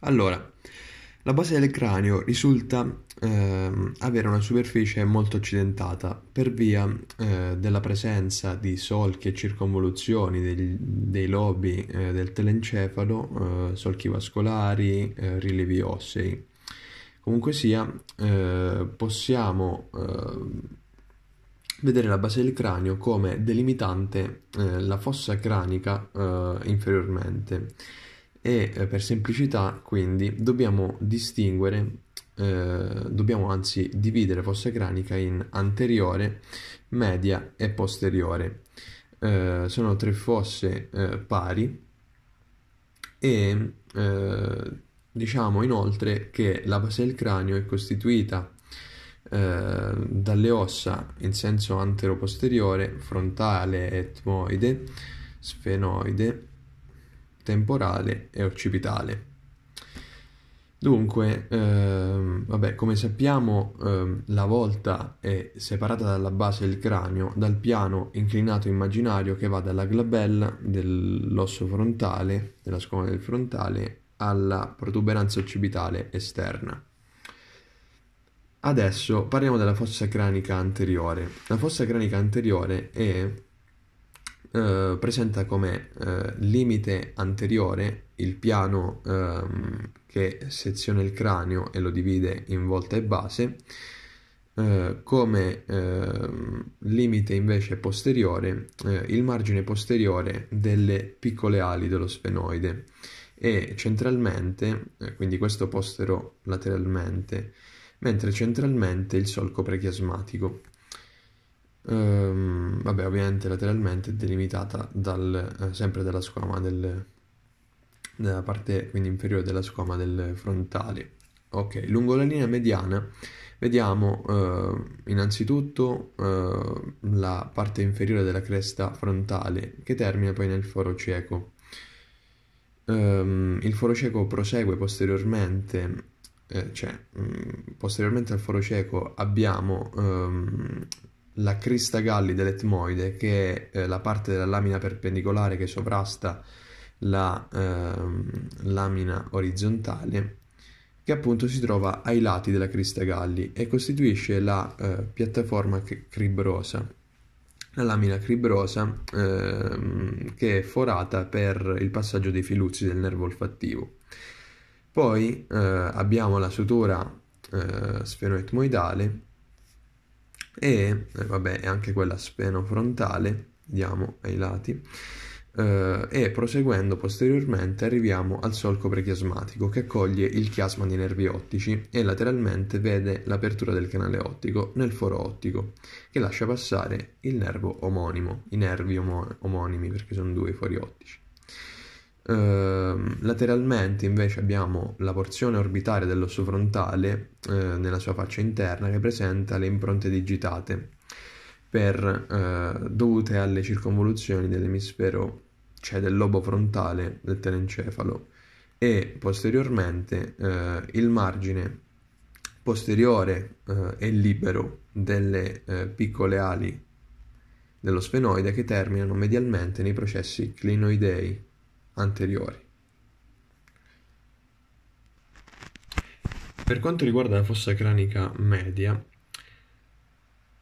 Allora, la base del cranio risulta eh, avere una superficie molto accidentata per via eh, della presenza di solchi e circonvoluzioni dei, dei lobi eh, del telencefalo, eh, solchi vascolari, eh, rilievi ossei. Comunque sia, eh, possiamo ehm, vedere la base del cranio come delimitante la fossa cranica inferiormente e eh, per semplicità quindi dobbiamo distinguere, eh, dobbiamo anzi dividere fossa cranica in anteriore, media e posteriore. Eh, sono tre fosse eh, pari e eh, diciamo inoltre che la base del cranio è costituita dalle ossa in senso antero-posteriore, frontale etmoide, sfenoide temporale e occipitale. Dunque, ehm, vabbè, come sappiamo ehm, la volta è separata dalla base del cranio dal piano inclinato immaginario che va dalla glabella dell'osso frontale, della scomoda del frontale, alla protuberanza occipitale esterna. Adesso parliamo della fossa cranica anteriore. La fossa cranica anteriore è eh, presenta come eh, limite anteriore il piano ehm, che seziona il cranio e lo divide in volta e base, eh, come ehm, limite invece posteriore eh, il margine posteriore delle piccole ali dello sfenoide e centralmente, eh, quindi questo postero lateralmente, mentre centralmente il solco prechiasmatico ehm, vabbè ovviamente lateralmente è delimitata dal, eh, sempre dalla squama del, della parte quindi inferiore della squama del frontale. Ok, lungo la linea mediana vediamo eh, innanzitutto eh, la parte inferiore della cresta frontale che termina poi nel foro cieco. Um, il foro cieco prosegue posteriormente, eh, cioè um, posteriormente al foro cieco abbiamo um, la crista galli dell'etmoide, che è eh, la parte della lamina perpendicolare che sovrasta la eh, lamina orizzontale, che appunto si trova ai lati della crista galli e costituisce la eh, piattaforma cribrosa. La lamina cribrosa ehm, che è forata per il passaggio dei filuzzi del nervo olfattivo. Poi eh, abbiamo la sutura eh, sfenoetmoidale e eh, vabbè è anche quella spenofrontale, vediamo ai lati, eh, e proseguendo posteriormente arriviamo al solco prechiasmatico che accoglie il chiasma dei nervi ottici e lateralmente vede l'apertura del canale ottico nel foro ottico che lascia passare il nervo omonimo, i nervi omo- omonimi perché sono due i fori ottici. Ehm, lateralmente invece abbiamo la porzione orbitale dell'osso frontale uh, eh, nella sua faccia interna che presenta le impronte digitate per, uh, dovute alle circonvoluzioni dell'emisfero, cioè del lobo frontale del telencefalo e posteriormente eh, il margine posteriore e libero delle piccole ali dello sfenoide che terminano medialmente nei processi clinoidei anteriori. Per quanto riguarda la fossa cranica media,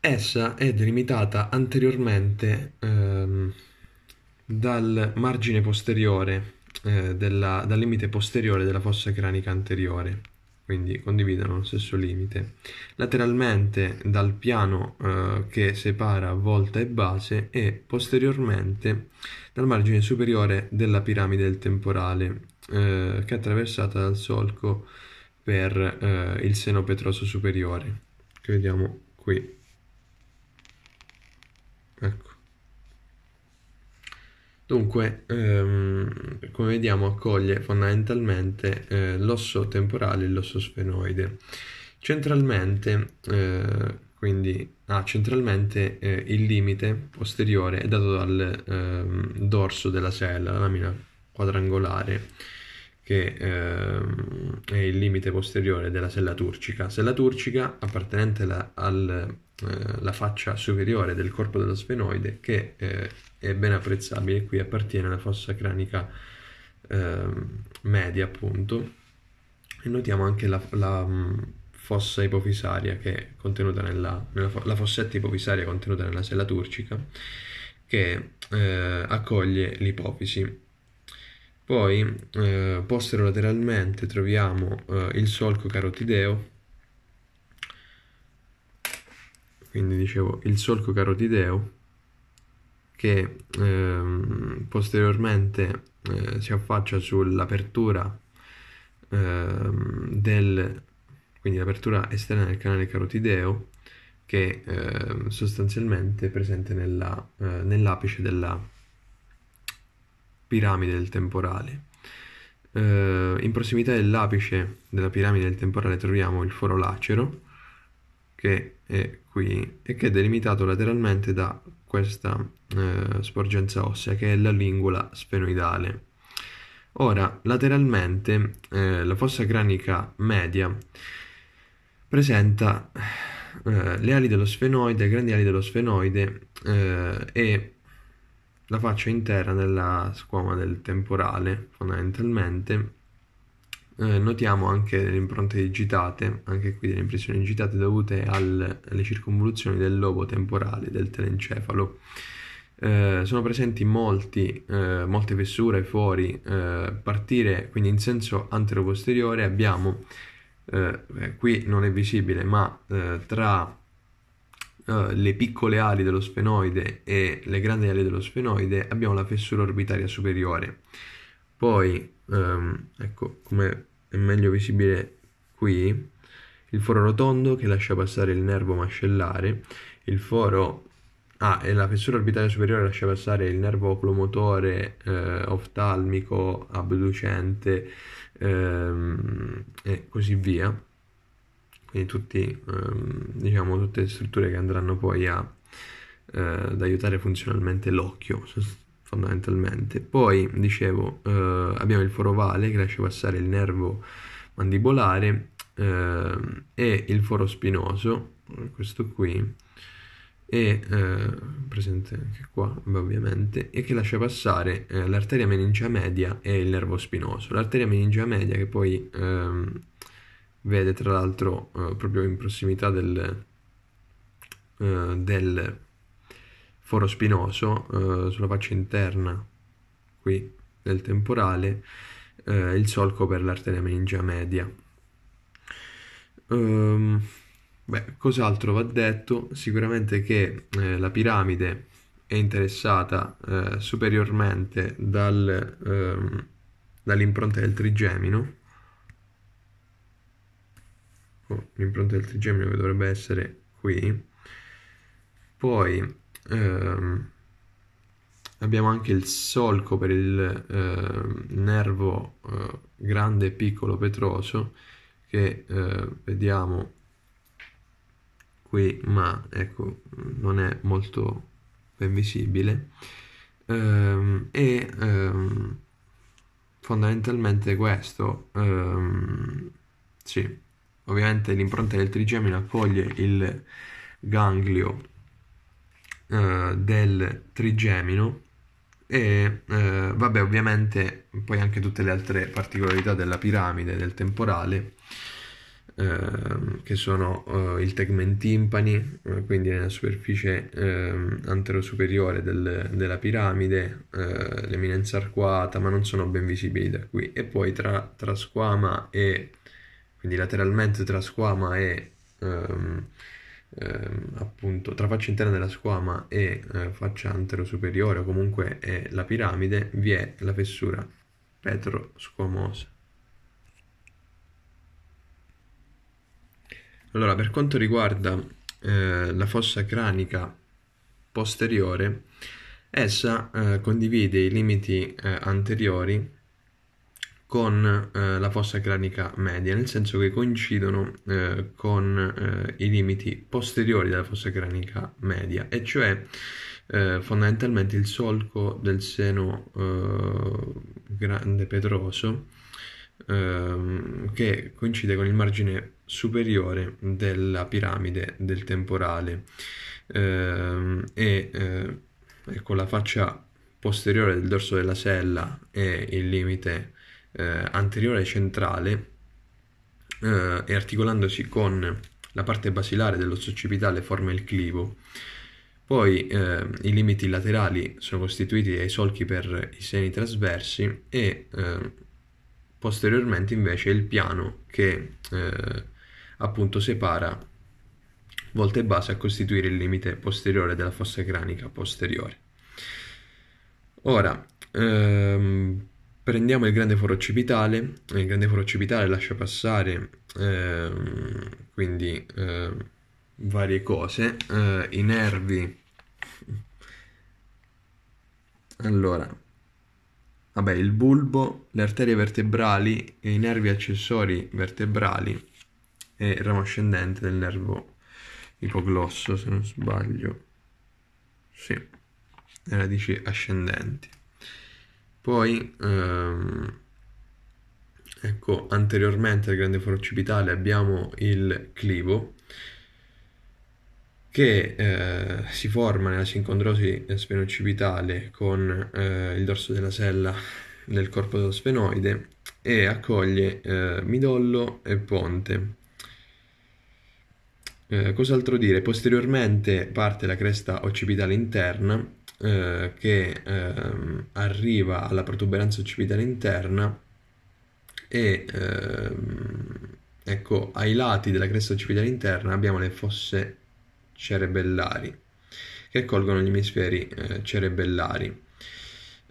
essa è delimitata anteriormente ehm, dal margine posteriore, eh, della, dal limite posteriore della fossa cranica anteriore quindi condividono lo stesso limite. Lateralmente dal piano eh, che separa volta e base e posteriormente dal margine superiore della piramide del temporale eh, che è attraversata dal solco per eh, il seno petroso superiore, che vediamo qui. Dunque, ehm, come vediamo, accoglie fondamentalmente eh, l'osso temporale e l'osso sfenoide. Centralmente, eh, quindi ah, centralmente eh, il limite posteriore è dato dal ehm, dorso della sella, la lamina quadrangolare che ehm, è il limite posteriore della sella turcica. Sella turcica appartenente alla, al, eh, la faccia superiore del corpo dello sfenoide che eh, è ben apprezzabile, qui appartiene alla fossa cranica eh, media appunto e notiamo anche la, la mm, fossa ipofisaria che è contenuta nella, nella la fossetta ipofisaria contenuta nella sella turcica che eh, accoglie l'ipofisi poi eh, postero lateralmente troviamo eh, il solco carotideo, quindi dicevo il solco carotideo che eh, posteriormente eh, si affaccia sull'apertura eh, del quindi l'apertura esterna del canale carotideo che ehm, sostanzialmente è presente nella, eh, nell'apice della piramide del temporale. Eh, in prossimità dell'apice della piramide del temporale troviamo il foro lacero, che è qui, e che è delimitato lateralmente da questa eh, sporgenza ossea, che è la lingua sfenoidale. Ora, lateralmente, eh, la fossa cranica media presenta eh, le ali dello sfenoide, grandi ali dello sfenoide eh, e la faccio intera nella squama del temporale fondamentalmente eh, notiamo anche le impronte digitate, anche qui delle impressioni digitate dovute al, alle circonvoluzioni del lobo temporale del telencefalo. Eh, sono presenti molti, eh, molte fessure fuori, eh, partire quindi in senso antero-posteriore abbiamo, eh, qui non è visibile, ma eh, tra eh, le piccole ali dello sfenoide e le grandi ali dello sfenoide abbiamo la fessura orbitaria superiore. Poi, um, ecco, come è meglio visibile qui, il foro rotondo che lascia passare il nervo mascellare, il foro Ah, e la fessura orbitaria superiore lascia passare il nervo oculomotore, eh, oftalmico, abducente ehm, e così via quindi tutti, ehm, diciamo, tutte le strutture che andranno poi a, eh, ad aiutare funzionalmente l'occhio fondamentalmente. Poi, dicevo, eh, abbiamo il foro ovale che lascia passare il nervo mandibolare eh, e il foro spinoso, questo qui, e eh, presente anche qua ovviamente e che lascia passare eh, l'arteria meningea media e il nervo spinoso l'arteria meningea media che poi ehm, vede tra l'altro eh, proprio in prossimità del, eh, del foro spinoso, eh, sulla faccia interna qui del temporale, eh, il solco per l'arteria meningea media. Um, beh, cos'altro va detto? Sicuramente che eh, la piramide è interessata eh, superiormente dal, ehm, dall'impronta del trigemino, Oh, l'impronta del trigemino che dovrebbe essere qui poi ehm, abbiamo anche il solco per il eh, nervo eh, grande piccolo petroso che eh, vediamo qui ma ecco non è molto ben visibile ehm, e ehm, fondamentalmente questo ehm, sì ovviamente l'impronta del trigemino accoglie il ganglio eh, del trigemino e eh, vabbè ovviamente poi anche tutte le altre particolarità della piramide del temporale eh, che sono eh, il tegment timpani eh, quindi nella superficie ehm, anterosuperiore del, della piramide eh, l'eminenza arcuata ma non sono ben visibili da qui e poi tra, tra squama e quindi lateralmente tra squama e ehm, ehm, appunto tra faccia interna della squama e eh, faccia antero superiore o comunque è la piramide, vi è la fessura petrosquamosa. Allora, per quanto riguarda eh, la fossa cranica posteriore, essa eh, condivide i limiti eh, anteriori con eh, la fossa cranica media, nel senso che coincidono eh, con eh, i limiti posteriori della fossa cranica media, e cioè eh, fondamentalmente il solco del seno eh, grande petroso ehm, che coincide con il margine superiore della piramide del temporale ehm, e eh, con ecco, la faccia posteriore del dorso della sella e il limite eh, anteriore centrale eh, e articolandosi con la parte basilare dell'occipitale forma il clivo. Poi eh, i limiti laterali sono costituiti dai solchi per i seni trasversi e eh, posteriormente invece il piano che eh, appunto separa volte base a costituire il limite posteriore della fossa cranica posteriore. Ora, ehm, prendiamo il grande foro occipitale, il grande foro occipitale lascia passare eh, quindi eh, varie cose, eh, i nervi, allora, vabbè il bulbo, le arterie vertebrali, i nervi accessori vertebrali e il ramo ascendente del nervo ipoglosso se non sbaglio, sì, le radici ascendenti. Poi, ehm, ecco, anteriormente al grande foro occipitale abbiamo il clivo che eh, si forma nella sincondrosi spenoccipitale con eh, il dorso della sella nel corpo dello sfenoide e accoglie eh, midollo e ponte. Eh, cos'altro dire? Posteriormente parte la cresta occipitale interna eh, che ehm, arriva alla protuberanza occipitale interna e ehm, ecco ai lati della cresta occipitale interna abbiamo le fosse cerebellari che colgono gli emisferi eh, cerebellari.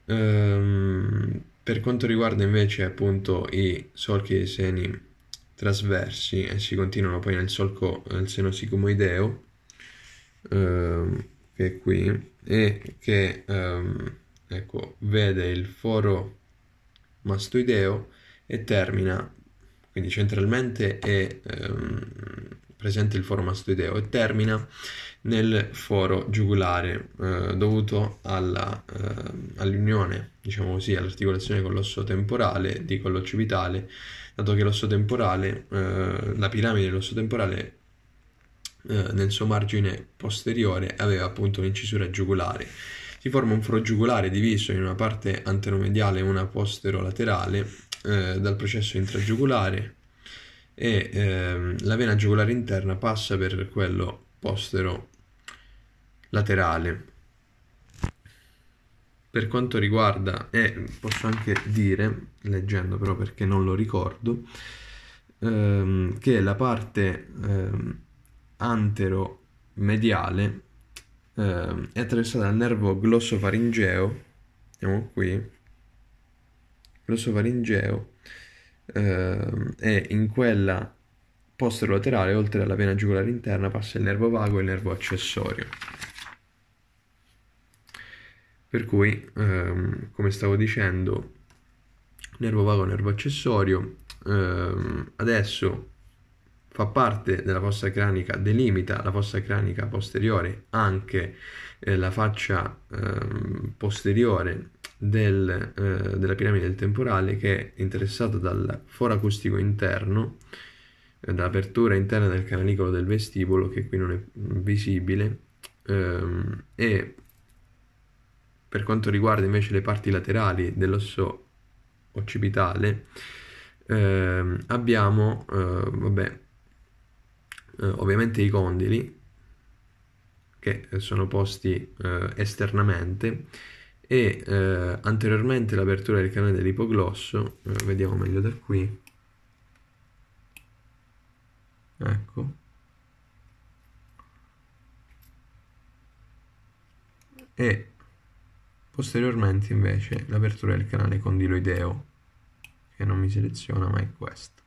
Ehm, per quanto riguarda invece appunto i solchi dei seni trasversi e eh, si continuano poi nel solco del seno sicumoideo, ehm, che è qui e che um, ecco, vede il foro mastoideo e termina, quindi centralmente è um, presente il foro mastoideo e termina nel foro giugulare eh, dovuto alla, eh, all'unione, diciamo così, all'articolazione con l'osso temporale di quello occipitale, dato che l'osso temporale, eh, la piramide dell'osso temporale eh, nel suo margine posteriore aveva appunto l'incisura giugulare. Si forma un giugulare diviso in una parte anteromediale e una posterolaterale eh, dal processo intragiugolare e ehm, la vena giugolare interna passa per quello postero laterale. Per quanto riguarda, e eh, posso anche dire, leggendo però perché non lo ricordo, ehm, che la parte ehm, antero mediale eh, è attraversata dal nervo glossofaringeo, vediamo qui, glossofaringeo, eh, e in quella posterolaterale, oltre alla vena giugolare interna, passa il nervo vago e il nervo accessorio. Per cui, ehm, come stavo dicendo, nervo vago, e nervo accessorio, ehm, adesso fa parte della fossa cranica, delimita la fossa cranica posteriore anche eh, la faccia eh, posteriore del, eh, della piramide del temporale che è interessata dal foro acustico interno, eh, dall'apertura interna del canalicolo del vestibolo che qui non è visibile ehm, e per quanto riguarda invece le parti laterali dell'osso occipitale ehm, abbiamo eh, vabbè, eh, ovviamente i condili che sono posti eh, esternamente e eh, anteriormente l'apertura del canale dell'ipoglosso, eh, vediamo meglio da qui, ecco, e posteriormente invece l'apertura del canale condiloideo che non mi seleziona ma è questa